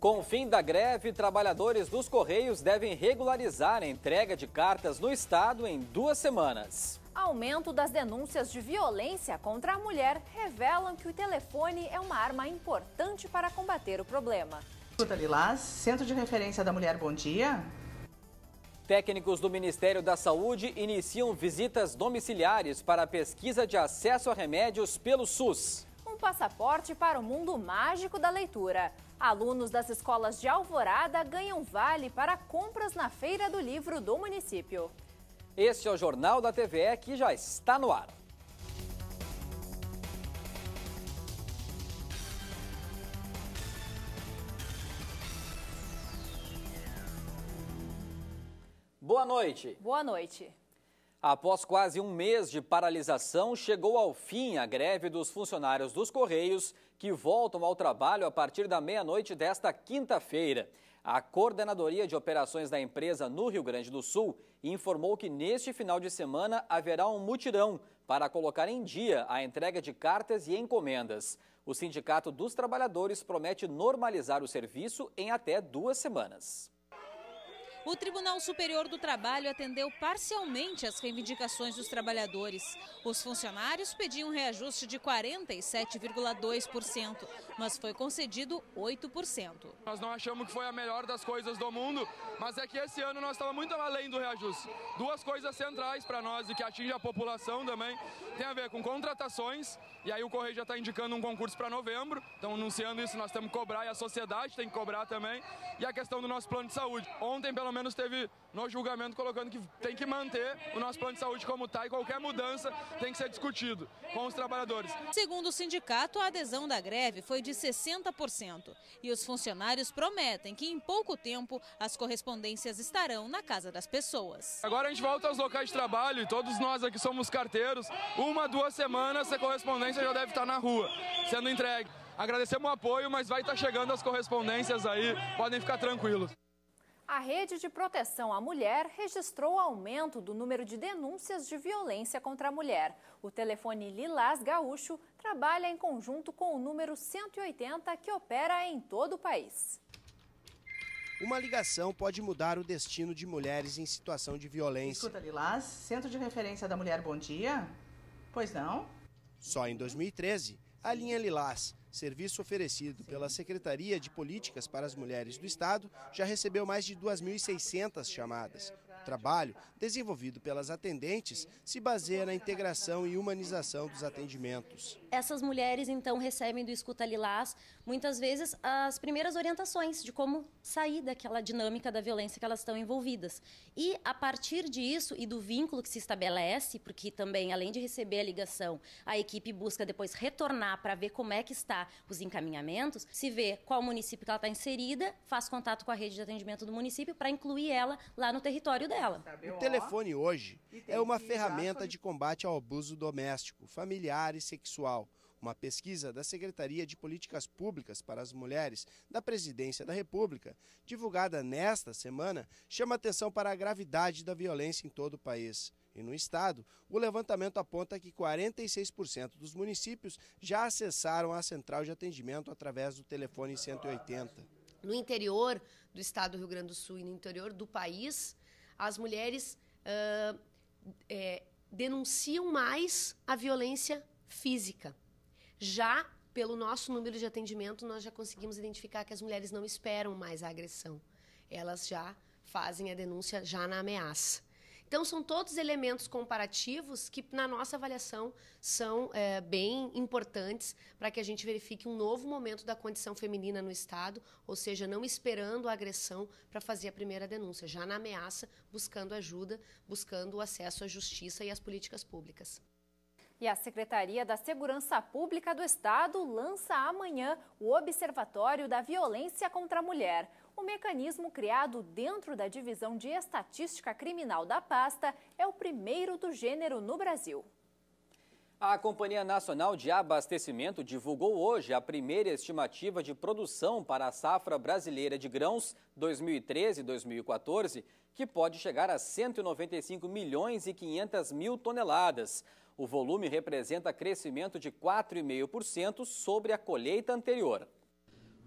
Com o fim da greve, trabalhadores dos Correios devem regularizar a entrega de cartas no Estado em duas semanas. Aumento das denúncias de violência contra a mulher revelam que o telefone é uma arma importante para combater o problema. Escuta, Lilás, Centro de Referência da Mulher Bom Dia. Técnicos do Ministério da Saúde iniciam visitas domiciliares para a pesquisa de acesso a remédios pelo SUS. Um passaporte para o mundo mágico da leitura. Alunos das escolas de Alvorada ganham vale para compras na Feira do Livro do município. Este é o Jornal da TVE que já está no ar. Boa noite. Boa noite. Após quase um mês de paralisação, chegou ao fim a greve dos funcionários dos Correios, que voltam ao trabalho a partir da meia-noite desta quinta-feira. A Coordenadoria de Operações da empresa no Rio Grande do Sul informou que neste final de semana haverá um mutirão para colocar em dia a entrega de cartas e encomendas. O Sindicato dos Trabalhadores promete normalizar o serviço em até duas semanas. O Tribunal Superior do Trabalho atendeu parcialmente às reivindicações dos trabalhadores. Os funcionários pediam um reajuste de 47,2%, mas foi concedido 8%. Nós não achamos que foi a melhor das coisas do mundo, mas é que esse ano nós estávamos muito além do reajuste. Duas coisas centrais para nós e que atinge a população também tem a ver com contratações, e aí o Correio já está indicando um concurso para novembro, então anunciando isso nós temos que cobrar e a sociedade tem que cobrar também, e a questão do nosso plano de saúde. Ontem, pela pelo menos teve no julgamento colocando que tem que manter o nosso plano de saúde como está e qualquer mudança tem que ser discutido com os trabalhadores. Segundo o sindicato, a adesão da greve foi de 60% e os funcionários prometem que em pouco tempo as correspondências estarão na casa das pessoas. Agora a gente volta aos locais de trabalho e todos nós aqui somos carteiros. Uma, duas semanas a correspondência já deve estar na rua, sendo entregue. Agradecemos o apoio, mas vai estar chegando as correspondências aí, podem ficar tranquilos. A Rede de Proteção à Mulher registrou aumento do número de denúncias de violência contra a mulher. O telefone Lilás Gaúcho trabalha em conjunto com o número 180 que opera em todo o país. Uma ligação pode mudar o destino de mulheres em situação de violência. Escuta, Lilás, Centro de Referência da Mulher Bom Dia? Pois não? Só em 2013, a linha Lilás Serviço oferecido pela Secretaria de Políticas para as Mulheres do Estado já recebeu mais de 2.600 chamadas, trabalho desenvolvido pelas atendentes se baseia na integração e humanização dos atendimentos. Essas mulheres, então, recebem do Escuta Lilás, muitas vezes, as primeiras orientações de como sair daquela dinâmica da violência que elas estão envolvidas. E, a partir disso e do vínculo que se estabelece, porque também, além de receber a ligação, a equipe busca depois retornar para ver como é que está os encaminhamentos, se vê qual município que ela está inserida, faz contato com a rede de atendimento do município para incluir ela lá no território dela. O telefone hoje é uma ferramenta de combate ao abuso doméstico, familiar e sexual. Uma pesquisa da Secretaria de Políticas Públicas para as Mulheres da Presidência da República, divulgada nesta semana, chama atenção para a gravidade da violência em todo o país. E no estado, o levantamento aponta que 46% dos municípios já acessaram a central de atendimento através do telefone 180. No interior do estado do Rio Grande do Sul e no interior do país, as mulheres uh, é, denunciam mais a violência física. Já pelo nosso número de atendimento, nós já conseguimos identificar que as mulheres não esperam mais a agressão. Elas já fazem a denúncia já na ameaça. Então, são todos elementos comparativos que, na nossa avaliação, são é, bem importantes para que a gente verifique um novo momento da condição feminina no Estado, ou seja, não esperando a agressão para fazer a primeira denúncia, já na ameaça, buscando ajuda, buscando o acesso à justiça e às políticas públicas. E a Secretaria da Segurança Pública do Estado lança amanhã o Observatório da Violência contra a Mulher. O mecanismo criado dentro da divisão de estatística criminal da pasta é o primeiro do gênero no Brasil. A Companhia Nacional de Abastecimento divulgou hoje a primeira estimativa de produção para a safra brasileira de grãos 2013-2014, que pode chegar a 195 milhões e 500 mil toneladas. O volume representa crescimento de 4,5% sobre a colheita anterior.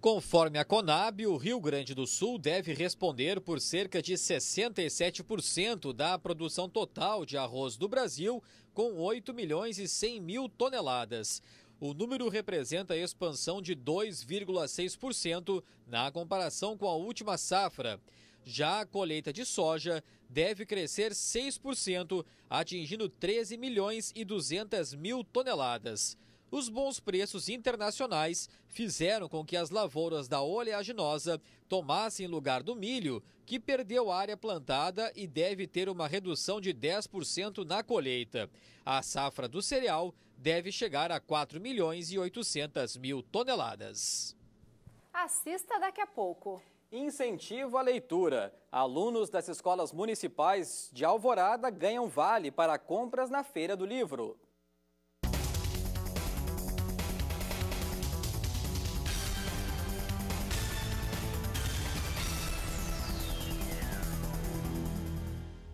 Conforme a Conab, o Rio Grande do Sul deve responder por cerca de 67% da produção total de arroz do Brasil, com 8 milhões e 100 mil toneladas. O número representa a expansão de 2,6% na comparação com a última safra. Já a colheita de soja deve crescer 6%, atingindo 13 milhões e 200 mil toneladas. Os bons preços internacionais fizeram com que as lavouras da oleaginosa tomassem lugar do milho, que perdeu área plantada e deve ter uma redução de 10% na colheita. A safra do cereal deve chegar a 4 milhões e 800 mil toneladas. Assista daqui a pouco. Incentivo à leitura. Alunos das escolas municipais de Alvorada ganham vale para compras na Feira do Livro.